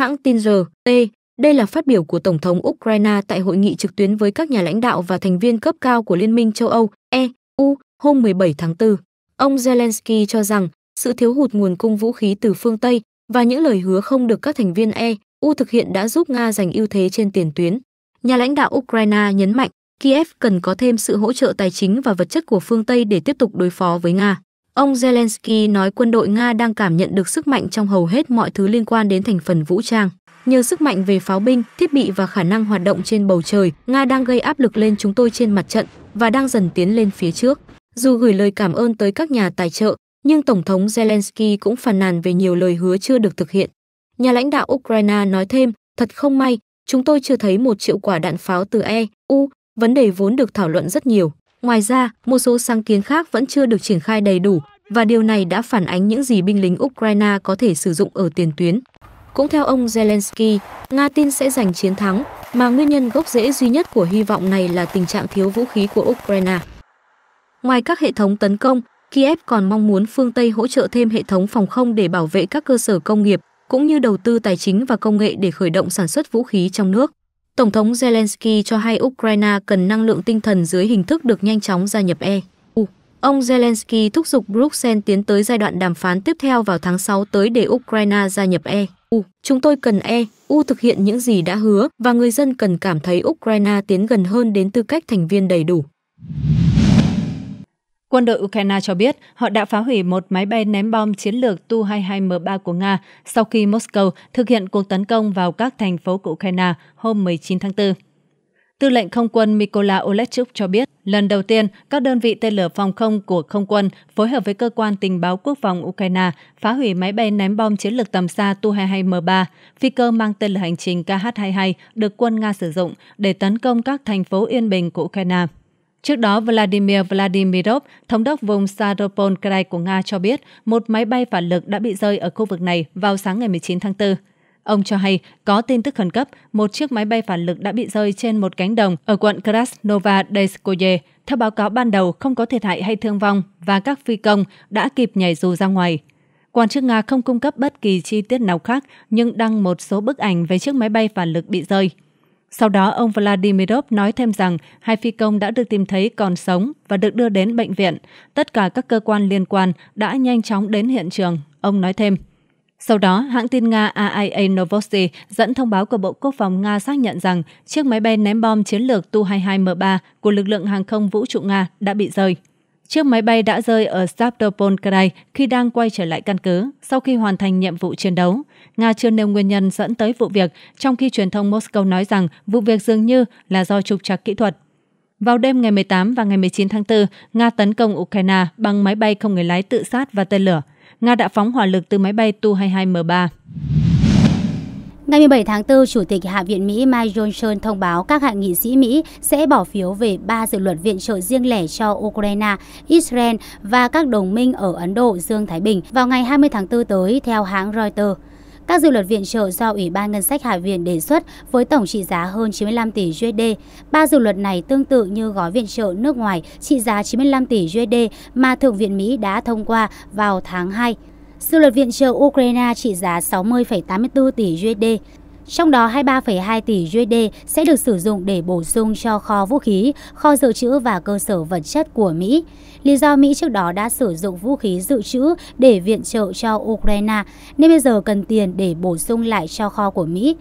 hãng tin RT. Đây là phát biểu của Tổng thống Ukraine tại hội nghị trực tuyến với các nhà lãnh đạo và thành viên cấp cao của Liên minh châu Âu, EU, hôm 17 tháng 4. Ông Zelensky cho rằng sự thiếu hụt nguồn cung vũ khí từ phương Tây và những lời hứa không được các thành viên EU thực hiện đã giúp Nga giành ưu thế trên tiền tuyến. Nhà lãnh đạo Ukraine nhấn mạnh Kiev cần có thêm sự hỗ trợ tài chính và vật chất của phương Tây để tiếp tục đối phó với Nga. Ông Zelensky nói quân đội Nga đang cảm nhận được sức mạnh trong hầu hết mọi thứ liên quan đến thành phần vũ trang. Nhờ sức mạnh về pháo binh, thiết bị và khả năng hoạt động trên bầu trời, Nga đang gây áp lực lên chúng tôi trên mặt trận và đang dần tiến lên phía trước. Dù gửi lời cảm ơn tới các nhà tài trợ, nhưng Tổng thống Zelensky cũng phàn nàn về nhiều lời hứa chưa được thực hiện. Nhà lãnh đạo Ukraine nói thêm, thật không may, chúng tôi chưa thấy một triệu quả đạn pháo từ EU, vấn đề vốn được thảo luận rất nhiều. Ngoài ra, một số sáng kiến khác vẫn chưa được triển khai đầy đủ và điều này đã phản ánh những gì binh lính Ukraine có thể sử dụng ở tiền tuyến. Cũng theo ông Zelensky, Nga tin sẽ giành chiến thắng, mà nguyên nhân gốc rễ duy nhất của hy vọng này là tình trạng thiếu vũ khí của Ukraine. Ngoài các hệ thống tấn công, Kiev còn mong muốn phương Tây hỗ trợ thêm hệ thống phòng không để bảo vệ các cơ sở công nghiệp, cũng như đầu tư tài chính và công nghệ để khởi động sản xuất vũ khí trong nước. Tổng thống Zelensky cho hay Ukraine cần năng lượng tinh thần dưới hình thức được nhanh chóng gia nhập EU. Ông Zelensky thúc giục Bruxelles tiến tới giai đoạn đàm phán tiếp theo vào tháng 6 tới để Ukraine gia nhập EU. Chúng tôi cần EU thực hiện những gì đã hứa và người dân cần cảm thấy Ukraine tiến gần hơn đến tư cách thành viên đầy đủ. Quân đội Ukraine cho biết họ đã phá hủy một máy bay ném bom chiến lược Tu-22M3 của Nga sau khi Moscow thực hiện cuộc tấn công vào các thành phố của Ukraine hôm 19 tháng 4. Tư lệnh không quân Mykola Olechuk cho biết, lần đầu tiên, các đơn vị tên lửa phòng không của không quân phối hợp với cơ quan tình báo quốc phòng Ukraine phá hủy máy bay ném bom chiến lược tầm xa Tu-22M3, phi cơ mang tên lửa hành trình KH-22 được quân Nga sử dụng để tấn công các thành phố yên bình của Ukraine. Trước đó, Vladimir Vladimirov, thống đốc vùng Staropol Krai của Nga cho biết một máy bay phản lực đã bị rơi ở khu vực này vào sáng ngày 19 tháng 4. Ông cho hay có tin tức khẩn cấp một chiếc máy bay phản lực đã bị rơi trên một cánh đồng ở quận Krasnova Deyskoye. Theo báo cáo ban đầu, không có thiệt hại hay thương vong và các phi công đã kịp nhảy dù ra ngoài. Quan chức Nga không cung cấp bất kỳ chi tiết nào khác nhưng đăng một số bức ảnh về chiếc máy bay phản lực bị rơi. Sau đó, ông Vladimirov nói thêm rằng hai phi công đã được tìm thấy còn sống và được đưa đến bệnh viện. Tất cả các cơ quan liên quan đã nhanh chóng đến hiện trường, ông nói thêm. Sau đó, hãng tin Nga AIA Novosti dẫn thông báo của Bộ Quốc phòng Nga xác nhận rằng chiếc máy bay ném bom chiến lược Tu-22M3 của lực lượng hàng không vũ trụ Nga đã bị rơi. Chiếc máy bay đã rơi ở Stavropol khi đang quay trở lại căn cứ sau khi hoàn thành nhiệm vụ chiến đấu. Nga chưa nêu nguyên nhân dẫn tới vụ việc, trong khi truyền thông Moscow nói rằng vụ việc dường như là do trục trặc kỹ thuật. Vào đêm ngày 18 và ngày 19 tháng 4, Nga tấn công Ukraine bằng máy bay không người lái tự sát và tên lửa. Nga đã phóng hỏa lực từ máy bay Tu-22M3. Ngày 17 tháng 4, Chủ tịch Hạ viện Mỹ Mike Johnson thông báo các hạ nghị sĩ Mỹ sẽ bỏ phiếu về ba dự luật viện trợ riêng lẻ cho Ukraine, Israel và các đồng minh ở Ấn Độ, Dương Thái Bình vào ngày 20 tháng 4 tới, theo hãng Reuters. Các dự luật viện trợ do Ủy ban Ngân sách Hạ viện đề xuất với tổng trị giá hơn 95 tỷ USD. Ba dự luật này tương tự như gói viện trợ nước ngoài trị giá 95 tỷ USD mà Thượng viện Mỹ đã thông qua vào tháng 2. Dự luật viện trợ Ukraine trị giá 60,84 tỷ USD, trong đó 23,2 tỷ USD sẽ được sử dụng để bổ sung cho kho vũ khí, kho dự trữ và cơ sở vật chất của Mỹ. Lý do Mỹ trước đó đã sử dụng vũ khí dự trữ để viện trợ cho Ukraine, nên bây giờ cần tiền để bổ sung lại cho kho của Mỹ.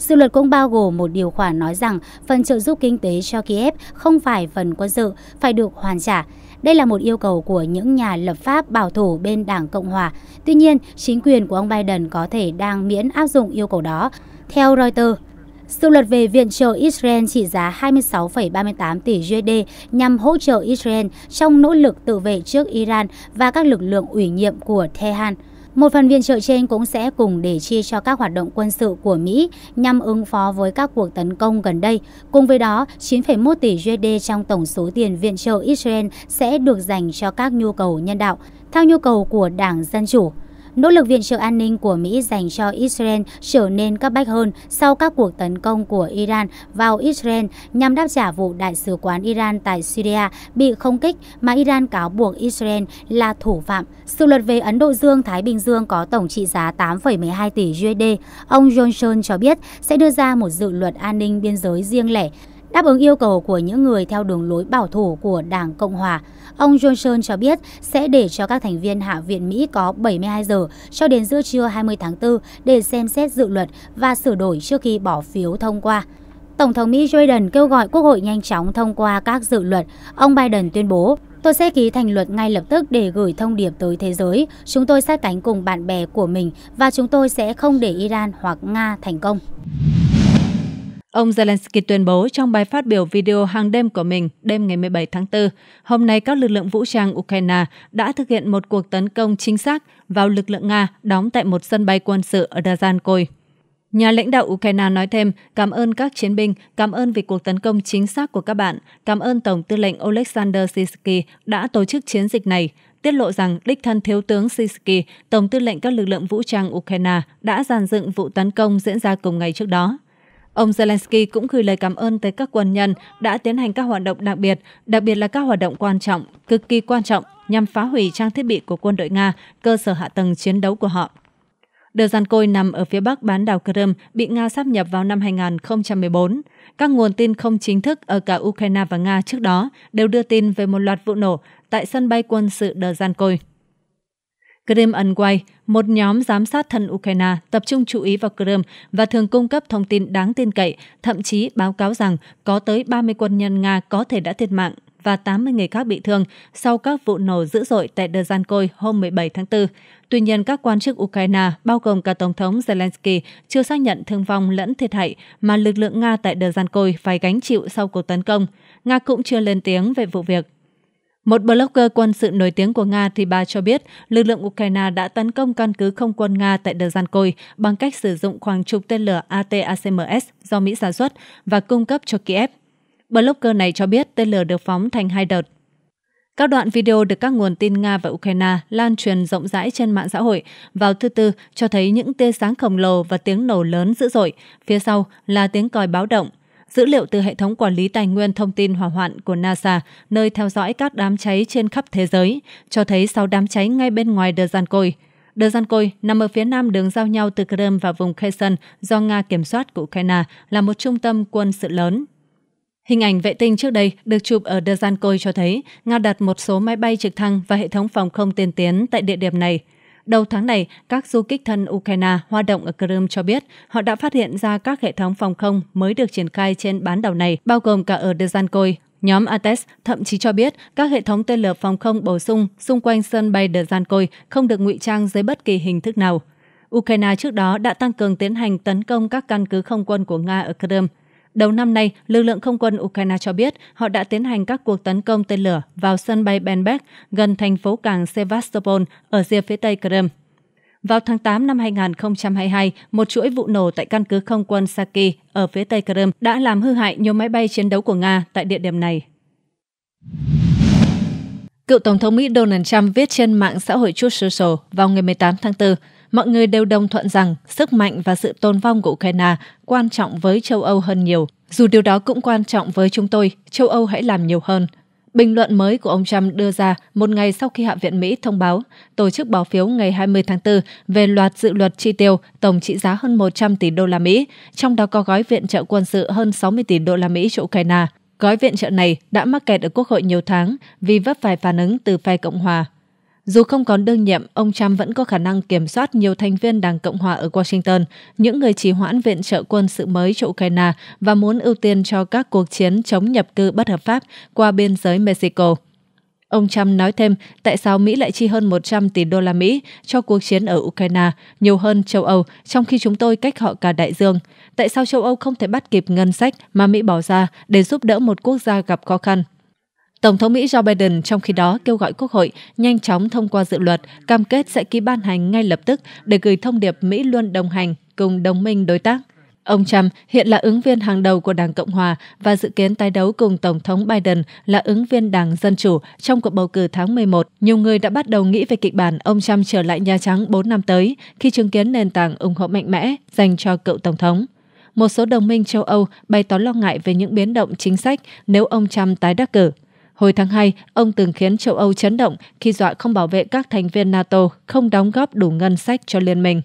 Sự luật cũng bao gồm một điều khoản nói rằng phần trợ giúp kinh tế cho Kiev không phải phần quân sự, phải được hoàn trả. Đây là một yêu cầu của những nhà lập pháp bảo thủ bên Đảng Cộng Hòa. Tuy nhiên, chính quyền của ông Biden có thể đang miễn áp dụng yêu cầu đó. Theo Reuters, Sự luật về viện trợ Israel trị giá 26,38 tỷ USD nhằm hỗ trợ Israel trong nỗ lực tự vệ trước Iran và các lực lượng ủy nhiệm của Tehran. Một phần viện trợ trên cũng sẽ cùng để chi cho các hoạt động quân sự của Mỹ nhằm ứng phó với các cuộc tấn công gần đây. Cùng với đó, 9,1 tỷ USD trong tổng số tiền viện trợ Israel sẽ được dành cho các nhu cầu nhân đạo, theo nhu cầu của Đảng Dân Chủ. Nỗ lực viện trợ an ninh của Mỹ dành cho Israel trở nên cấp bách hơn sau các cuộc tấn công của Iran vào Israel nhằm đáp trả vụ đại sứ quán Iran tại Syria bị không kích mà Iran cáo buộc Israel là thủ phạm. Sự luật về Ấn Độ Dương-Thái Bình Dương có tổng trị giá 8,12 tỷ USD, ông Johnson cho biết sẽ đưa ra một dự luật an ninh biên giới riêng lẻ Đáp ứng yêu cầu của những người theo đường lối bảo thủ của Đảng Cộng Hòa, ông Johnson cho biết sẽ để cho các thành viên Hạ viện Mỹ có 72 giờ cho đến giữa trưa 20 tháng 4 để xem xét dự luật và sửa đổi trước khi bỏ phiếu thông qua. Tổng thống Mỹ Joe Biden kêu gọi Quốc hội nhanh chóng thông qua các dự luật. Ông Biden tuyên bố, Tôi sẽ ký thành luật ngay lập tức để gửi thông điệp tới thế giới. Chúng tôi sát cánh cùng bạn bè của mình và chúng tôi sẽ không để Iran hoặc Nga thành công. Ông Zelensky tuyên bố trong bài phát biểu video hàng đêm của mình đêm ngày 17 tháng 4, hôm nay các lực lượng vũ trang Ukraine đã thực hiện một cuộc tấn công chính xác vào lực lượng Nga đóng tại một sân bay quân sự ở Dazankoi. Nhà lãnh đạo Ukraine nói thêm, cảm ơn các chiến binh, cảm ơn vì cuộc tấn công chính xác của các bạn, cảm ơn Tổng tư lệnh Oleksandr Sisky đã tổ chức chiến dịch này, tiết lộ rằng đích thân Thiếu tướng Sisky, Tổng tư lệnh các lực lượng vũ trang Ukraine, đã giàn dựng vụ tấn công diễn ra cùng ngày trước đó. Ông Zelensky cũng gửi lời cảm ơn tới các quân nhân đã tiến hành các hoạt động đặc biệt, đặc biệt là các hoạt động quan trọng, cực kỳ quan trọng nhằm phá hủy trang thiết bị của quân đội Nga, cơ sở hạ tầng chiến đấu của họ. Đezhankôi nằm ở phía bắc bán đảo Crimea, bị Nga sáp nhập vào năm 2014. Các nguồn tin không chính thức ở cả Ukraine và Nga trước đó đều đưa tin về một loạt vụ nổ tại sân bay quân sự Đezhankôi. Kremlin, một nhóm giám sát thân Ukraine, tập trung chú ý vào Crimea và thường cung cấp thông tin đáng tin cậy, thậm chí báo cáo rằng có tới 30 quân nhân Nga có thể đã thiệt mạng và 80 người khác bị thương sau các vụ nổ dữ dội tại Dzhankoy hôm 17 tháng 4. Tuy nhiên, các quan chức Ukraine, bao gồm cả Tổng thống Zelensky, chưa xác nhận thương vong lẫn thiệt hại mà lực lượng Nga tại Dzhankoy phải gánh chịu sau cuộc tấn công. Nga cũng chưa lên tiếng về vụ việc. Một blogger quân sự nổi tiếng của Nga thì bà cho biết lực lượng Ukraine đã tấn công căn cứ không quân Nga tại Dzhankoy bằng cách sử dụng khoảng chục tên lửa ATACMS do Mỹ sản xuất và cung cấp cho Kiev. Blogger này cho biết tên lửa được phóng thành hai đợt. Các đoạn video được các nguồn tin Nga và Ukraine lan truyền rộng rãi trên mạng xã hội vào thứ Tư cho thấy những tia sáng khổng lồ và tiếng nổ lớn dữ dội. Phía sau là tiếng còi báo động, dữ liệu từ hệ thống quản lý tài nguyên thông tin hỏa hoạn của NASA, nơi theo dõi các đám cháy trên khắp thế giới, cho thấy 6 đám cháy ngay bên ngoài Dzhankoy. Dzhankoy nằm ở phía nam đường giao nhau từ Crimea và vùng Kherson do Nga kiểm soát của Ukraine, là một trung tâm quân sự lớn. Hình ảnh vệ tinh trước đây được chụp ở Dzhankoy cho thấy Nga đặt một số máy bay trực thăng và hệ thống phòng không tiên tiến tại địa điểm này – Đầu tháng này, các du kích thân Ukraine hoạt động ở Crimea cho biết họ đã phát hiện ra các hệ thống phòng không mới được triển khai trên bán đảo này, bao gồm cả ở Dzhankoy. Nhóm Ates thậm chí cho biết các hệ thống tên lửa phòng không bổ sung xung quanh sân bay Dzhankoy không được ngụy trang dưới bất kỳ hình thức nào. Ukraine trước đó đã tăng cường tiến hành tấn công các căn cứ không quân của Nga ở Crimea. Đầu năm nay, lực lượng không quân Ukraine cho biết họ đã tiến hành các cuộc tấn công tên lửa vào sân bay Benbek gần thành phố cảng Sevastopol ở rìa phía tây Crimea. Vào tháng 8 năm 2022, một chuỗi vụ nổ tại căn cứ không quân Saki ở phía tây Crimea đã làm hư hại nhiều máy bay chiến đấu của Nga tại địa điểm này. Cựu Tổng thống Mỹ Donald Trump viết trên mạng xã hội Truth Social vào ngày 18 tháng 4 mọi người đều đồng thuận rằng sức mạnh và sự tồn vong của Ukraine quan trọng với châu Âu hơn nhiều. Dù điều đó cũng quan trọng với chúng tôi, châu Âu hãy làm nhiều hơn. Bình luận mới của ông Trump đưa ra một ngày sau khi Hạ viện Mỹ thông báo tổ chức bỏ phiếu ngày 20 tháng 4 về loạt dự luật chi tiêu tổng trị giá hơn 100 tỷ đô la Mỹ, trong đó có gói viện trợ quân sự hơn 60 tỷ đô la Mỹ cho Ukraine. Gói viện trợ này đã mắc kẹt ở Quốc hội nhiều tháng vì vấp phải phản ứng từ phe Cộng hòa. Dù không còn đương nhiệm, ông Trump vẫn có khả năng kiểm soát nhiều thành viên Đảng Cộng hòa ở Washington, những người trì hoãn viện trợ quân sự mới cho Ukraine và muốn ưu tiên cho các cuộc chiến chống nhập cư bất hợp pháp qua biên giới Mexico. Ông Trump nói thêm tại sao Mỹ lại chi hơn 100 tỷ đô la Mỹ cho cuộc chiến ở Ukraine, nhiều hơn châu Âu, trong khi chúng tôi cách họ cả đại dương. Tại sao châu Âu không thể bắt kịp ngân sách mà Mỹ bỏ ra để giúp đỡ một quốc gia gặp khó khăn? Tổng thống Mỹ Joe Biden trong khi đó kêu gọi Quốc hội nhanh chóng thông qua dự luật, cam kết sẽ ký ban hành ngay lập tức để gửi thông điệp Mỹ luôn đồng hành cùng đồng minh đối tác. Ông Trump hiện là ứng viên hàng đầu của Đảng Cộng hòa và dự kiến tái đấu cùng Tổng thống Biden là ứng viên Đảng Dân Chủ trong cuộc bầu cử tháng 11. Nhiều người đã bắt đầu nghĩ về kịch bản ông Trump trở lại Nhà Trắng 4 năm tới khi chứng kiến nền tảng ủng hộ mạnh mẽ dành cho cựu Tổng thống. Một số đồng minh châu Âu bày tỏ lo ngại về những biến động chính sách nếu ông Trump tái đắc cử. Hồi tháng 2, ông từng khiến châu Âu chấn động khi dọa không bảo vệ các thành viên NATO không đóng góp đủ ngân sách cho liên minh.